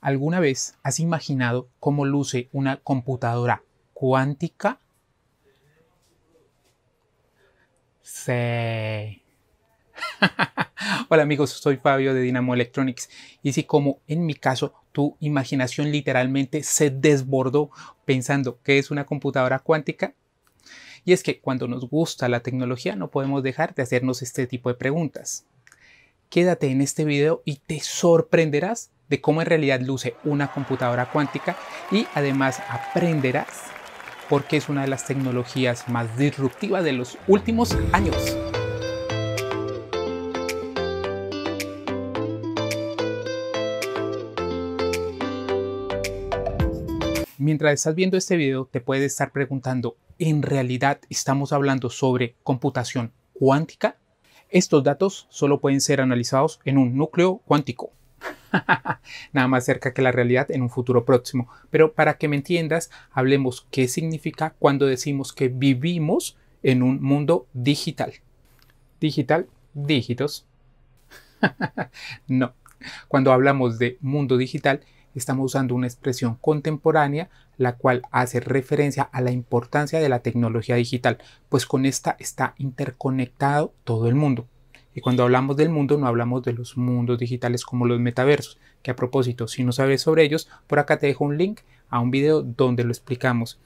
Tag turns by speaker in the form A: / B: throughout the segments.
A: ¿Alguna vez has imaginado cómo luce una computadora cuántica? Sí. Hola amigos, soy Fabio de Dynamo Electronics y si como en mi caso tu imaginación literalmente se desbordó pensando que es una computadora cuántica, y es que cuando nos gusta la tecnología no podemos dejar de hacernos este tipo de preguntas. Quédate en este video y te sorprenderás de cómo en realidad luce una computadora cuántica y además aprenderás por qué es una de las tecnologías más disruptivas de los últimos años. Mientras estás viendo este video te puedes estar preguntando, ¿en realidad estamos hablando sobre computación cuántica? Estos datos solo pueden ser analizados en un núcleo cuántico. Nada más cerca que la realidad en un futuro próximo. Pero para que me entiendas, hablemos qué significa cuando decimos que vivimos en un mundo digital. Digital, dígitos. no. Cuando hablamos de mundo digital, estamos usando una expresión contemporánea la cual hace referencia a la importancia de la tecnología digital, pues con esta está interconectado todo el mundo. Y cuando hablamos del mundo no hablamos de los mundos digitales como los metaversos, que a propósito, si no sabes sobre ellos, por acá te dejo un link a un video donde lo explicamos.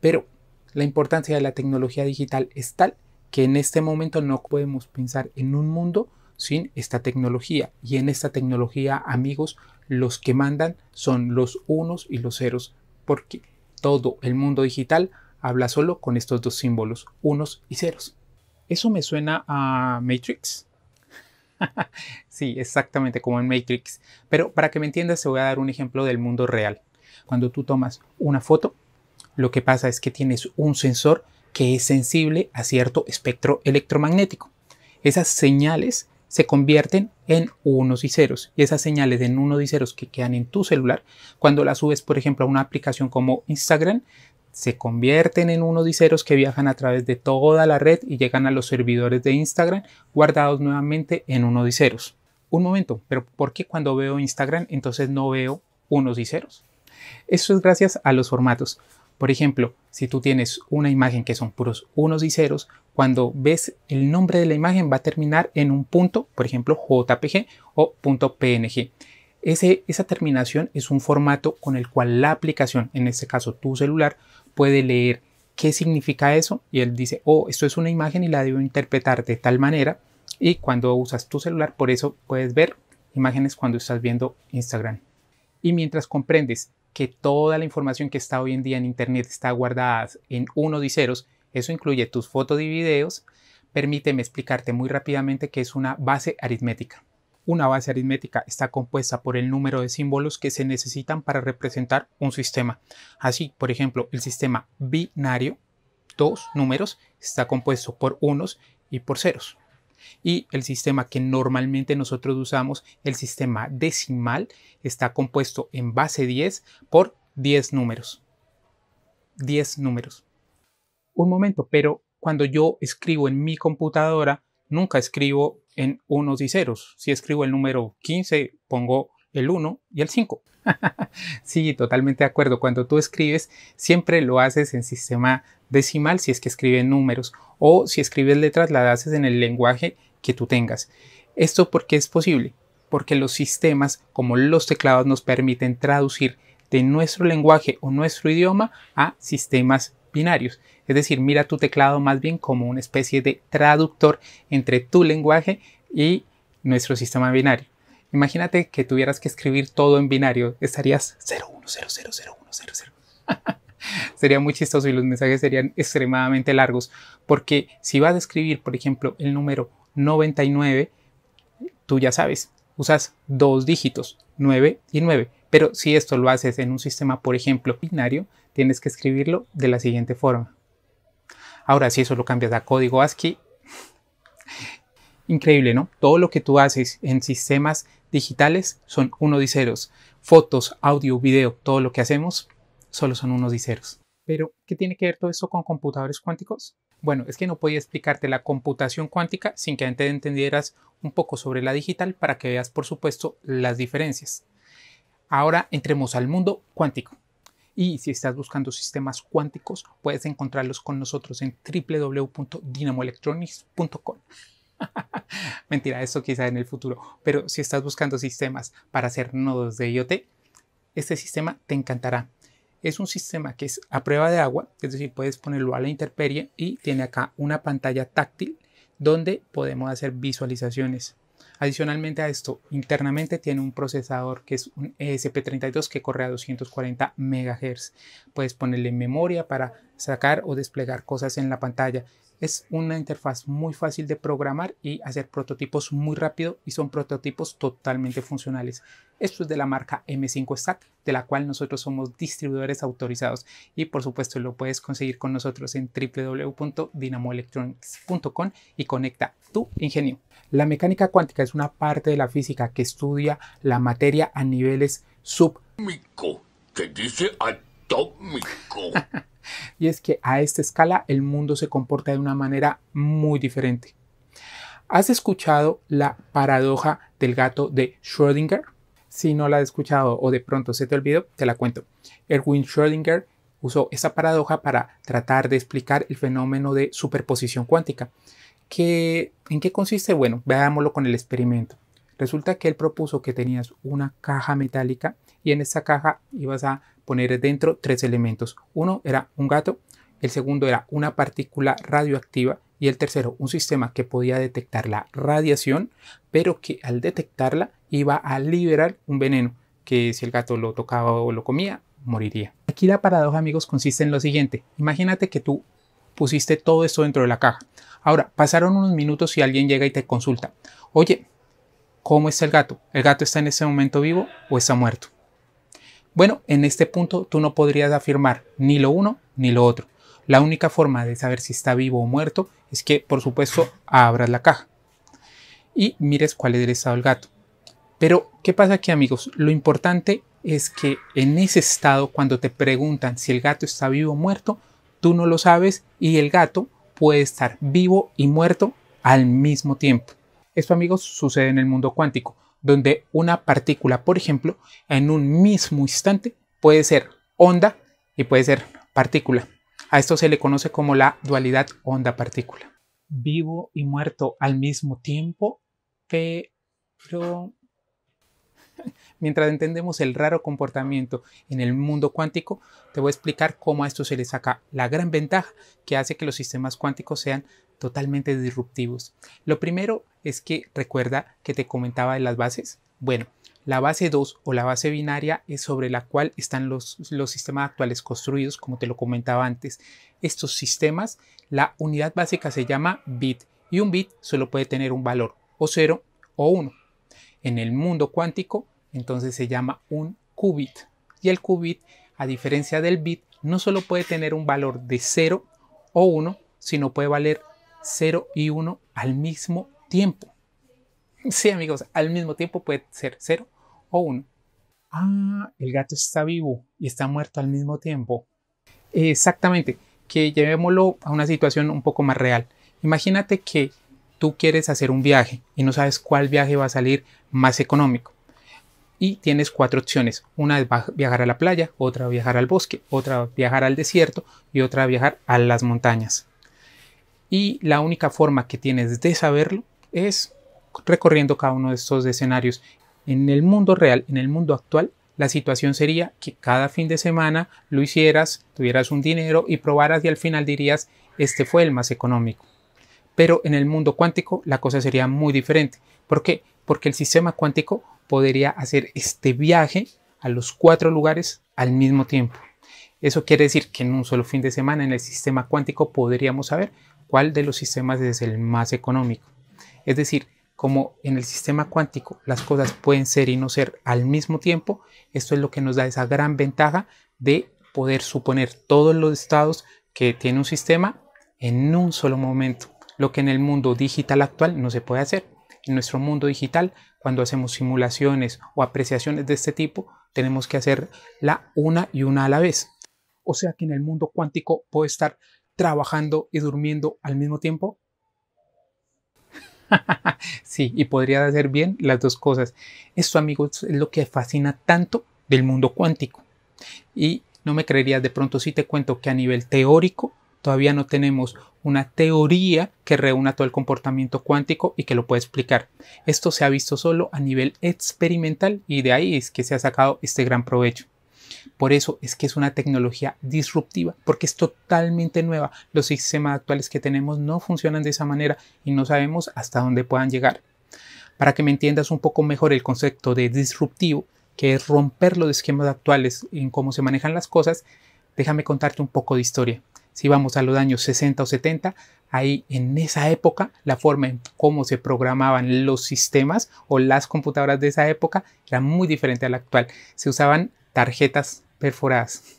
A: Pero la importancia de la tecnología digital es tal que en este momento no podemos pensar en un mundo sin esta tecnología. Y en esta tecnología, amigos, los que mandan son los unos y los ceros, porque todo el mundo digital habla solo con estos dos símbolos, unos y ceros. Eso me suena a Matrix. sí, exactamente como en Matrix. Pero para que me entiendas, te voy a dar un ejemplo del mundo real. Cuando tú tomas una foto, lo que pasa es que tienes un sensor que es sensible a cierto espectro electromagnético. Esas señales se convierten en unos y ceros. Y esas señales en unos y ceros que quedan en tu celular, cuando las subes, por ejemplo, a una aplicación como Instagram, se convierten en unos y ceros que viajan a través de toda la red y llegan a los servidores de Instagram, guardados nuevamente en unos y ceros. Un momento, pero ¿por qué cuando veo Instagram entonces no veo unos y ceros? Eso es gracias a los formatos. Por ejemplo, si tú tienes una imagen que son puros unos y ceros, cuando ves el nombre de la imagen va a terminar en un punto, por ejemplo, JPG o .png. Ese, esa terminación es un formato con el cual la aplicación, en este caso tu celular, puede leer qué significa eso y él dice, oh, esto es una imagen y la debo interpretar de tal manera. Y cuando usas tu celular, por eso puedes ver imágenes cuando estás viendo Instagram. Y mientras comprendes que toda la información que está hoy en día en Internet está guardada en unos y ceros. Eso incluye tus fotos y videos. Permíteme explicarte muy rápidamente qué es una base aritmética. Una base aritmética está compuesta por el número de símbolos que se necesitan para representar un sistema. Así, por ejemplo, el sistema binario, dos números, está compuesto por unos y por ceros y el sistema que normalmente nosotros usamos, el sistema decimal, está compuesto en base 10 por 10 números. 10 números. Un momento, pero cuando yo escribo en mi computadora, nunca escribo en unos y ceros. Si escribo el número 15, pongo el 1 y el 5. sí, totalmente de acuerdo. Cuando tú escribes, siempre lo haces en sistema decimal si es que escribes números o si escribes letras, la haces en el lenguaje que tú tengas. ¿Esto porque es posible? Porque los sistemas, como los teclados, nos permiten traducir de nuestro lenguaje o nuestro idioma a sistemas binarios. Es decir, mira tu teclado más bien como una especie de traductor entre tu lenguaje y nuestro sistema binario. Imagínate que tuvieras que escribir todo en binario, estarías 01000100. Sería muy chistoso y los mensajes serían extremadamente largos, porque si vas a escribir, por ejemplo, el número 99, tú ya sabes, usas dos dígitos, 9 y 9. Pero si esto lo haces en un sistema, por ejemplo, binario, tienes que escribirlo de la siguiente forma. Ahora, si eso lo cambias a código ASCII, Increíble, ¿no? Todo lo que tú haces en sistemas digitales son unos y ceros. Fotos, audio, video, todo lo que hacemos solo son unos y ceros. Pero, ¿qué tiene que ver todo esto con computadores cuánticos? Bueno, es que no podía explicarte la computación cuántica sin que antes entendieras un poco sobre la digital para que veas, por supuesto, las diferencias. Ahora entremos al mundo cuántico. Y si estás buscando sistemas cuánticos, puedes encontrarlos con nosotros en www.dinamoelectronics.com. Mentira, esto quizá en el futuro. Pero si estás buscando sistemas para hacer nodos de IoT, este sistema te encantará. Es un sistema que es a prueba de agua, es decir, puedes ponerlo a la intemperie y tiene acá una pantalla táctil donde podemos hacer visualizaciones. Adicionalmente a esto, internamente tiene un procesador que es un ESP32 que corre a 240 MHz. Puedes ponerle memoria para sacar o desplegar cosas en la pantalla. Es una interfaz muy fácil de programar y hacer prototipos muy rápido y son prototipos totalmente funcionales. Esto es de la marca M5 Stack, de la cual nosotros somos distribuidores autorizados y por supuesto lo puedes conseguir con nosotros en www.dinamoelectronics.com y conecta tu ingenio. La mecánica cuántica es una parte de la física que estudia la materia a niveles sub... que dice atómico. y es que a esta escala el mundo se comporta de una manera muy diferente. ¿Has escuchado la paradoja del gato de Schrödinger? Si no la has escuchado o de pronto se te olvidó, te la cuento. Erwin Schrödinger usó esa paradoja para tratar de explicar el fenómeno de superposición cuántica. ¿En qué consiste? Bueno, veámoslo con el experimento. Resulta que él propuso que tenías una caja metálica y en esa caja ibas a poner dentro tres elementos. Uno era un gato, el segundo era una partícula radioactiva y el tercero un sistema que podía detectar la radiación, pero que al detectarla iba a liberar un veneno que si el gato lo tocaba o lo comía, moriría. Aquí la paradoja, amigos, consiste en lo siguiente. Imagínate que tú pusiste todo esto dentro de la caja. Ahora, pasaron unos minutos y alguien llega y te consulta. Oye, ¿cómo está el gato? ¿El gato está en ese momento vivo o está muerto? Bueno, en este punto tú no podrías afirmar ni lo uno ni lo otro. La única forma de saber si está vivo o muerto es que, por supuesto, abras la caja y mires cuál es el estado del gato. Pero, ¿qué pasa aquí amigos? Lo importante es que en ese estado, cuando te preguntan si el gato está vivo o muerto, tú no lo sabes y el gato puede estar vivo y muerto al mismo tiempo. Esto amigos sucede en el mundo cuántico donde una partícula, por ejemplo, en un mismo instante puede ser onda y puede ser partícula. A esto se le conoce como la dualidad onda-partícula. Vivo y muerto al mismo tiempo, pero... Mientras entendemos el raro comportamiento en el mundo cuántico, te voy a explicar cómo a esto se le saca la gran ventaja que hace que los sistemas cuánticos sean totalmente disruptivos. Lo primero es que recuerda que te comentaba de las bases. Bueno, la base 2 o la base binaria es sobre la cual están los, los, sistemas actuales construidos, como te lo comentaba antes. Estos sistemas, la unidad básica se llama bit y un bit solo puede tener un valor o 0 o 1. En el mundo cuántico, entonces se llama un qubit y el qubit, a diferencia del bit, no solo puede tener un valor de 0 o 1, sino puede valer 0 y 1 al mismo tiempo. Sí, amigos, al mismo tiempo puede ser 0 o 1. Ah, el gato está vivo y está muerto al mismo tiempo. Exactamente, que llevémoslo a una situación un poco más real. Imagínate que tú quieres hacer un viaje y no sabes cuál viaje va a salir más económico. Y tienes cuatro opciones. Una es viajar a la playa, otra viajar al bosque, otra viajar al desierto y otra viajar a las montañas y la única forma que tienes de saberlo es recorriendo cada uno de estos escenarios. En el mundo real, en el mundo actual, la situación sería que cada fin de semana lo hicieras, tuvieras un dinero y probaras y al final dirías, este fue el más económico. Pero en el mundo cuántico la cosa sería muy diferente. ¿Por qué? Porque el sistema cuántico podría hacer este viaje a los cuatro lugares al mismo tiempo. Eso quiere decir que en un solo fin de semana en el sistema cuántico podríamos saber cuál de los sistemas es el más económico. Es decir, como en el sistema cuántico las cosas pueden ser y no ser al mismo tiempo, esto es lo que nos da esa gran ventaja de poder suponer todos los estados que tiene un sistema en un solo momento, lo que en el mundo digital actual no se puede hacer. En nuestro mundo digital, cuando hacemos simulaciones o apreciaciones de este tipo, tenemos que hacer la una y una a la vez. O sea que en el mundo cuántico puede estar trabajando y durmiendo al mismo tiempo? sí, y podría hacer bien las dos cosas. Esto, amigos, es lo que fascina tanto del mundo cuántico. Y no me creerías de pronto si te cuento que a nivel teórico todavía no tenemos una teoría que reúna todo el comportamiento cuántico y que lo pueda explicar. Esto se ha visto solo a nivel experimental y de ahí es que se ha sacado este gran provecho. Por eso es que es una tecnología disruptiva, porque es totalmente nueva. Los sistemas actuales que tenemos no funcionan de esa manera y no sabemos hasta dónde puedan llegar. Para que me entiendas un poco mejor el concepto de disruptivo, que es romper los esquemas actuales en cómo se manejan las cosas, déjame contarte un poco de historia. Si vamos a los años 60 o 70, ahí en esa época la forma en cómo se programaban los sistemas o las computadoras de esa época era muy diferente a la actual. Se usaban tarjetas perforadas.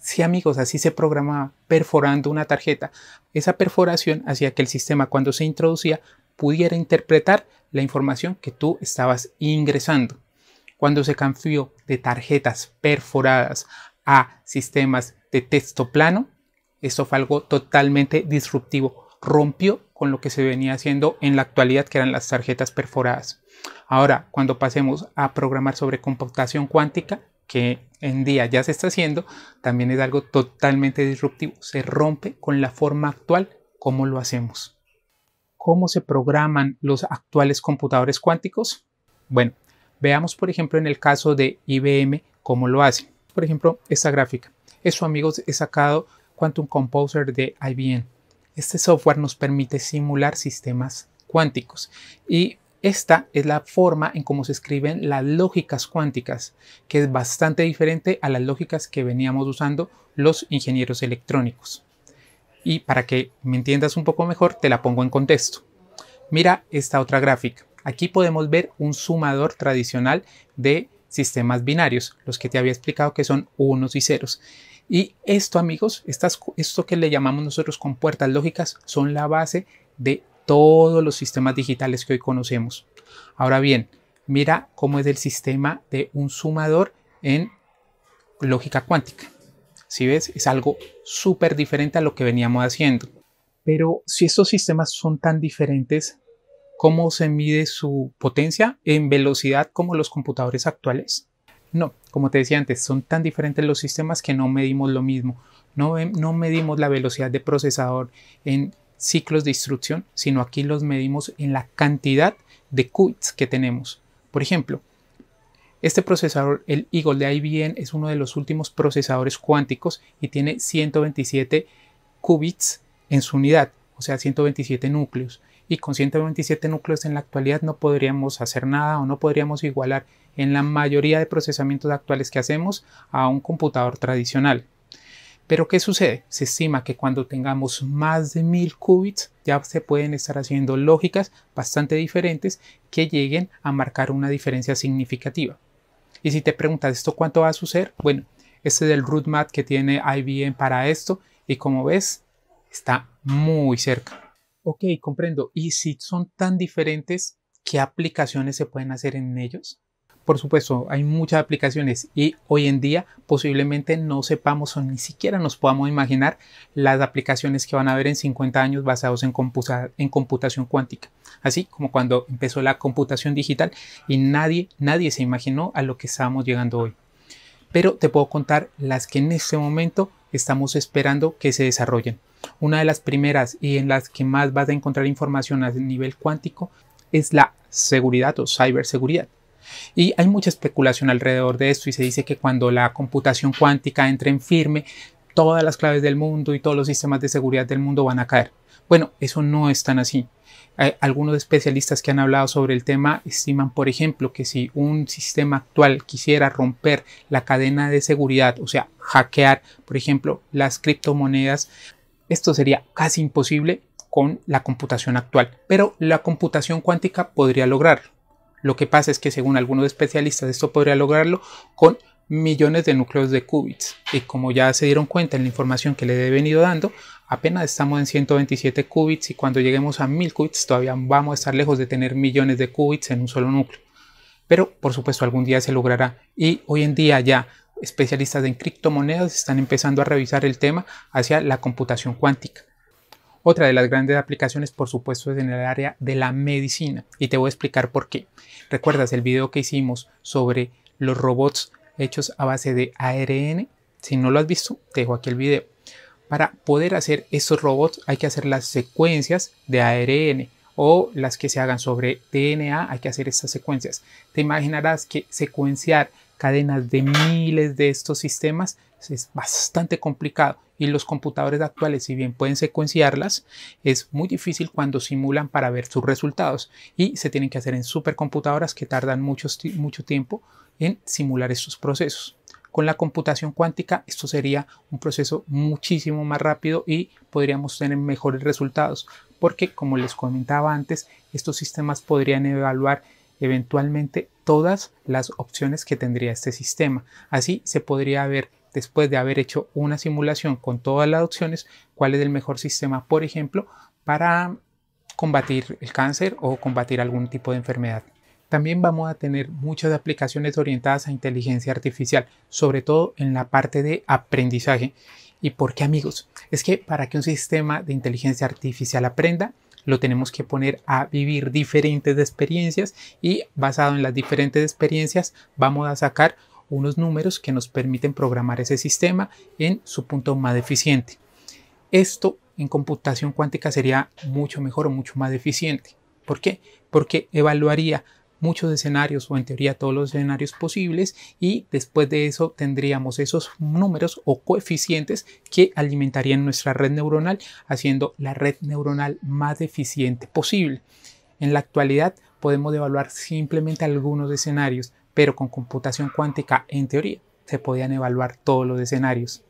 A: Sí, amigos, así se programaba, perforando una tarjeta. Esa perforación hacía que el sistema cuando se introducía pudiera interpretar la información que tú estabas ingresando. Cuando se cambió de tarjetas perforadas a sistemas de texto plano, esto fue algo totalmente disruptivo. Rompió con lo que se venía haciendo en la actualidad, que eran las tarjetas perforadas. Ahora, cuando pasemos a programar sobre computación cuántica, que en día ya se está haciendo, también es algo totalmente disruptivo. Se rompe con la forma actual como lo hacemos. ¿Cómo se programan los actuales computadores cuánticos? Bueno, veamos por ejemplo en el caso de IBM cómo lo hace, Por ejemplo, esta gráfica. Eso amigos, he sacado Quantum Composer de IBM. Este software nos permite simular sistemas cuánticos y esta es la forma en cómo se escriben las lógicas cuánticas, que es bastante diferente a las lógicas que veníamos usando los ingenieros electrónicos. Y para que me entiendas un poco mejor, te la pongo en contexto. Mira esta otra gráfica. Aquí podemos ver un sumador tradicional de sistemas binarios, los que te había explicado que son unos y ceros. Y esto, amigos, esto que le llamamos nosotros compuertas lógicas, son la base de todos los sistemas digitales que hoy conocemos. Ahora bien, mira cómo es el sistema de un sumador en lógica cuántica. Si ves, es algo súper diferente a lo que veníamos haciendo. Pero si estos sistemas son tan diferentes, ¿cómo se mide su potencia en velocidad como los computadores actuales? No, como te decía antes, son tan diferentes los sistemas que no medimos lo mismo. No, no medimos la velocidad de procesador en ciclos de instrucción, sino aquí los medimos en la cantidad de qubits que tenemos. Por ejemplo, este procesador, el Eagle de IBM, es uno de los últimos procesadores cuánticos y tiene 127 qubits en su unidad, o sea, 127 núcleos. Y con 127 núcleos en la actualidad no podríamos hacer nada o no podríamos igualar en la mayoría de procesamientos actuales que hacemos a un computador tradicional. Pero ¿qué sucede? Se estima que cuando tengamos más de 1000 qubits ya se pueden estar haciendo lógicas bastante diferentes que lleguen a marcar una diferencia significativa. Y si te preguntas esto cuánto va a suceder, bueno, este es el map que tiene IBM para esto y como ves, está muy cerca. Ok, comprendo. ¿Y si son tan diferentes, qué aplicaciones se pueden hacer en ellos? Por supuesto, hay muchas aplicaciones y hoy en día posiblemente no sepamos o ni siquiera nos podamos imaginar las aplicaciones que van a haber en 50 años basados en, computación cuántica. Así como cuando empezó la computación digital y nadie, nadie se imaginó a lo que estábamos llegando hoy. Pero te puedo contar las que en este momento estamos esperando que se desarrollen. Una de las primeras y en las que más vas a encontrar información a nivel cuántico es la seguridad o ciberseguridad. Y hay mucha especulación alrededor de esto y se dice que cuando la computación cuántica entre en firme, todas las claves del mundo y todos los sistemas de seguridad del mundo van a caer. Bueno, eso no es tan así. Eh, algunos especialistas que han hablado sobre el tema estiman, por ejemplo, que si un sistema actual quisiera romper la cadena de seguridad, o sea, hackear, por ejemplo, las criptomonedas, esto sería casi imposible con la computación actual, pero la computación cuántica podría lograrlo. Lo que pasa es que según algunos especialistas esto podría lograrlo con millones de núcleos de qubits. Y como ya se dieron cuenta en la información que le he venido dando, apenas estamos en 127 qubits y cuando lleguemos a 1000 qubits todavía vamos a estar lejos de tener millones de qubits en un solo núcleo. Pero por supuesto algún día se logrará y hoy en día ya especialistas en criptomonedas están empezando a revisar el tema hacia la computación cuántica. Otra de las grandes aplicaciones, por supuesto, es en el área de la medicina. Y te voy a explicar por qué. ¿Recuerdas el video que hicimos sobre los robots hechos a base de ARN? Si no lo has visto, te dejo aquí el video. Para poder hacer estos robots hay que hacer las secuencias de ARN o las que se hagan sobre DNA, hay que hacer estas secuencias. Te imaginarás que secuenciar cadenas de miles de estos sistemas es bastante complicado y los computadores actuales, si bien pueden secuenciarlas, es muy difícil cuando simulan para ver sus resultados y se tienen que hacer en supercomputadoras que tardan mucho, mucho tiempo en simular estos procesos. Con la computación cuántica esto sería un proceso muchísimo más rápido y podríamos tener mejores resultados porque como les comentaba antes, estos sistemas podrían evaluar eventualmente todas las opciones que tendría este sistema. Así se podría ver después de haber hecho una simulación con todas las opciones, cuál es el mejor sistema, por ejemplo, para combatir el cáncer o combatir algún tipo de enfermedad. También vamos a tener muchas aplicaciones orientadas a inteligencia artificial, sobre todo en la parte de aprendizaje. ¿Y por qué amigos? Es que para que un sistema de inteligencia artificial aprenda, lo tenemos que poner a vivir diferentes experiencias y basado en las diferentes experiencias vamos a sacar unos números que nos permiten programar ese sistema en su punto más eficiente. Esto en computación cuántica sería mucho mejor o mucho más eficiente. ¿Por qué? Porque evaluaría muchos escenarios o en teoría todos los escenarios posibles y después de eso tendríamos esos números o coeficientes que alimentarían nuestra red neuronal haciendo la red neuronal más eficiente posible. En la actualidad podemos evaluar simplemente algunos escenarios, pero con computación cuántica, en teoría, se podían evaluar todos los escenarios.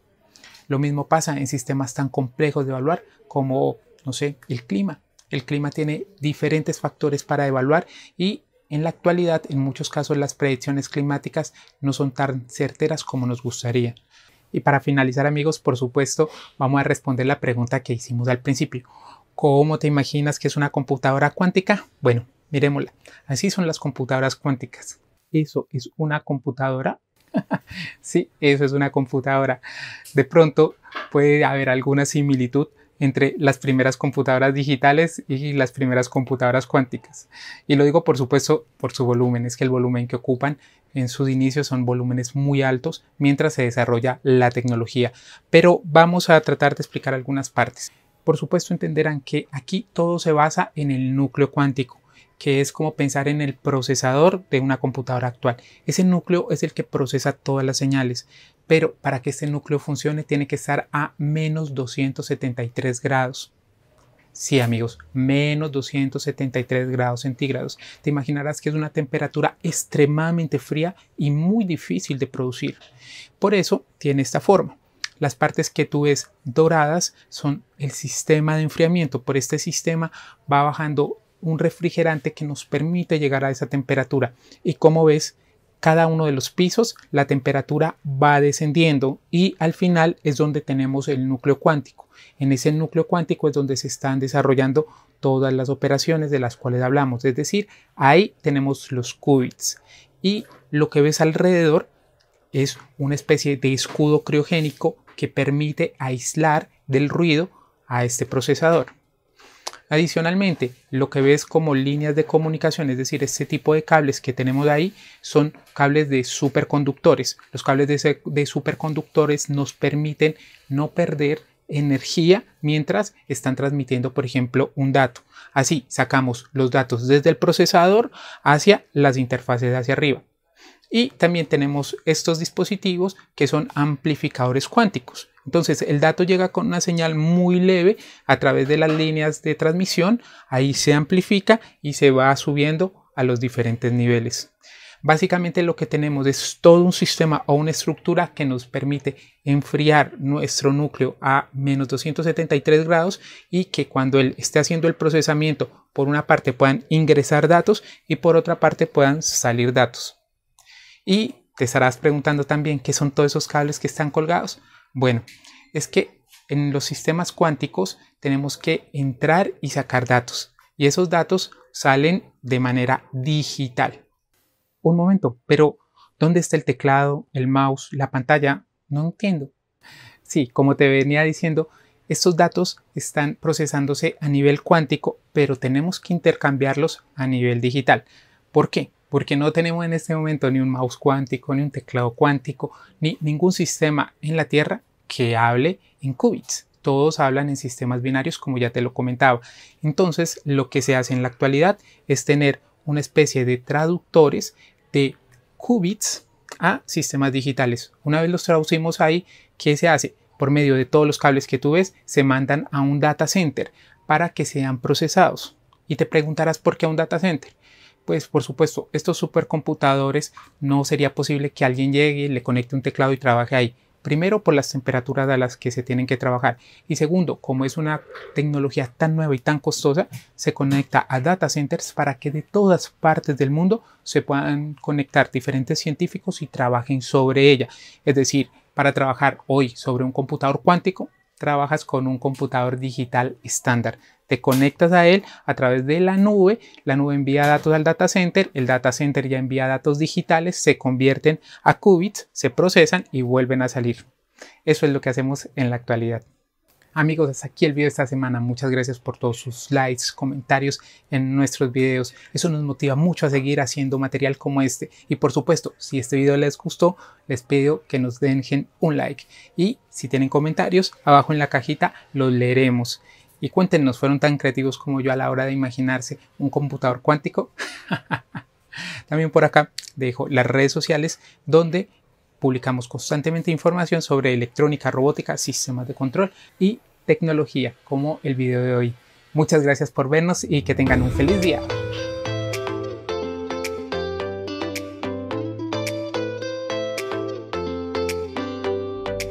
A: Lo mismo pasa en sistemas tan complejos de evaluar como, no sé, el clima. El clima tiene diferentes factores para evaluar y en la actualidad en muchos casos las predicciones climáticas no son tan certeras como nos gustaría. Y para finalizar amigos, por supuesto, vamos a responder la pregunta que hicimos al principio. ¿Cómo te imaginas que es una computadora cuántica? Bueno, miremosla. Así son las computadoras cuánticas eso es una computadora. sí, eso es una computadora. De pronto puede haber alguna similitud entre las primeras computadoras digitales y las primeras computadoras cuánticas. Y lo digo por supuesto por su volumen, es que el volumen que ocupan en sus inicios son volúmenes muy altos mientras se desarrolla la tecnología. Pero vamos a tratar de explicar algunas partes. Por supuesto entenderán que aquí todo se basa en el núcleo cuántico que es como pensar en el procesador de una computadora actual. Ese núcleo es el que procesa todas las señales, pero para que este núcleo funcione tiene que estar a menos 273 grados. Sí, amigos, menos 273 grados centígrados. Te imaginarás que es una temperatura extremadamente fría y muy difícil de producir. Por eso tiene esta forma. Las partes que tú ves doradas son el sistema de enfriamiento. Por este sistema va bajando un refrigerante que nos permite llegar a esa temperatura. Y como ves, cada uno de los pisos la temperatura va descendiendo y al final es donde tenemos el núcleo cuántico. En ese núcleo cuántico es donde se están desarrollando todas las operaciones de las cuales hablamos, es decir, ahí tenemos los qubits y lo que ves alrededor es una especie de escudo criogénico que permite aislar del ruido a este procesador. Adicionalmente, lo que ves como líneas de comunicación, es decir, este tipo de cables que tenemos ahí son cables de superconductores. Los cables de, superconductores nos permiten no perder energía mientras están transmitiendo, por ejemplo, un dato. Así sacamos los datos desde el procesador hacia las interfaces hacia arriba. Y también tenemos estos dispositivos que son amplificadores cuánticos. Entonces el dato llega con una señal muy leve a través de las líneas de transmisión, ahí se amplifica y se va subiendo a los diferentes niveles. Básicamente lo que tenemos es todo un sistema o una estructura que nos permite enfriar nuestro núcleo a menos 273 grados y que cuando él esté haciendo el procesamiento, por una parte puedan ingresar datos y por otra parte puedan salir datos. Y te estarás preguntando también qué son todos esos cables que están colgados. Bueno, es que en los sistemas cuánticos tenemos que entrar y sacar datos y esos datos salen de manera digital. Un momento, pero ¿dónde está el teclado, el mouse, la pantalla? No entiendo. Sí, como te venía diciendo, estos datos están procesándose a nivel cuántico, pero tenemos que intercambiarlos a nivel digital. ¿Por qué? porque no tenemos en este momento ni un mouse cuántico, ni un teclado cuántico, ni ningún sistema en la Tierra que hable en qubits. Todos hablan en sistemas binarios, como ya te lo comentaba. Entonces, lo que se hace en la actualidad es tener una especie de traductores de qubits a sistemas digitales. Una vez los traducimos ahí, ¿qué se hace? Por medio de todos los cables que tú ves, se mandan a un data center para que sean procesados. Y te preguntarás por qué a un data center pues por supuesto, estos supercomputadores no sería posible que alguien llegue, le conecte un teclado y trabaje ahí. Primero, por las temperaturas a las que se tienen que trabajar. Y segundo, como es una tecnología tan nueva y tan costosa, se conecta a data centers para que de todas partes del mundo se puedan conectar diferentes científicos y trabajen sobre ella. Es decir, para trabajar hoy sobre un computador cuántico, trabajas con un computador digital estándar. Te conectas a él a través de la nube, la nube envía datos al data center, el data center ya envía datos digitales, se convierten a qubits, se procesan y vuelven a salir. Eso es lo que hacemos en la actualidad. Amigos, hasta aquí el video de esta semana. Muchas gracias por todos sus likes, comentarios en nuestros videos. Eso nos motiva mucho a seguir haciendo material como este. Y por supuesto, si este video les gustó, les pido que nos dejen un like. Y si tienen comentarios, abajo en la cajita los leeremos. Y cuéntenos, ¿fueron tan creativos como yo a la hora de imaginarse un computador cuántico? También por acá dejo las redes sociales donde publicamos constantemente información sobre electrónica, robótica, sistemas de control y tecnología, como el video de hoy. Muchas gracias por vernos y que tengan un feliz día.